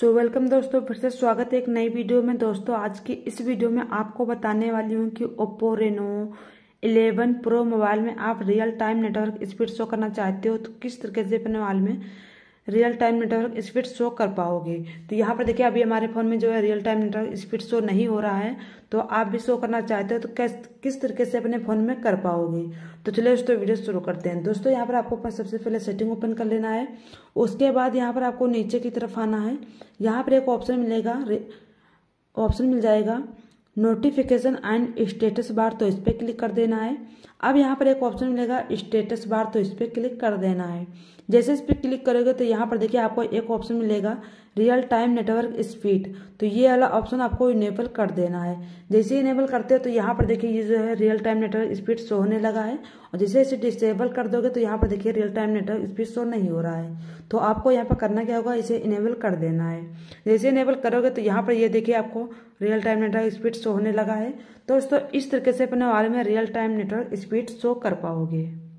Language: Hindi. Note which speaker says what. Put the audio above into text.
Speaker 1: सो so, वेलकम दोस्तों फिर से स्वागत है एक नई वीडियो में दोस्तों आज की इस वीडियो में आपको बताने वाली हूँ कि ओप्पो रेनो 11 प्रो मोबाइल में आप real time network speed show करना चाहते हो तो किस तरीके से अपने मोबाइल में real time network speed show कर पाओगे तो यहाँ पर देखिए अभी हमारे फ़ोन में जो है real time network speed show नहीं हो रहा है तो आप भी शो करना चाहते हो तो कैस किस तरीके से अपने फ़ोन में कर पाओगे तो चलिए दोस्तों वीडियो शुरू करते हैं दोस्तों यहाँ पर आपको पर सबसे पहले सेटिंग ओपन कर लेना है उसके बाद यहाँ पर आपको नीचे की तरफ आना है यहाँ पर एक ऑप्शन मिलेगा ऑप्शन मिल जाएगा नोटिफिकेशन एंड स्टेटस बार तो इस पर क्लिक कर देना है अब यहाँ पर एक ऑप्शन मिलेगा स्टेटस बार तो इस पर क्लिक कर देना है जैसे इस पर क्लिक करोगे तो यहाँ पर देखिए आपको एक ऑप्शन मिलेगा रियल टाइम नेटवर्क स्पीड तो ये वाला ऑप्शन आपको इनेबल कर देना है जैसे इनेबल करते हो तो यहाँ पर देखिए ये जो है real time network speed show होने लगा है और जैसे इसे डिसेबल कर दोगे तो यहाँ पर देखिए real time network speed show नहीं हो रहा है तो आपको यहाँ पर करना क्या होगा इसे इनेबल कर देना है जैसे इनेबल करोगे तो यहाँ पर ये देखिए आपको real time network speed show show होने लगा है दोस्तों इस तरीके से अपने वाले में real time network speed show कर पाओगे